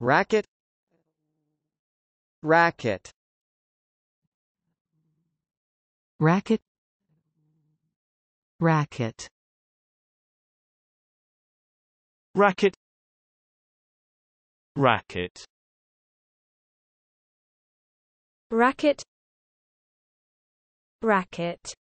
racket racket racket racket racket racket racket racket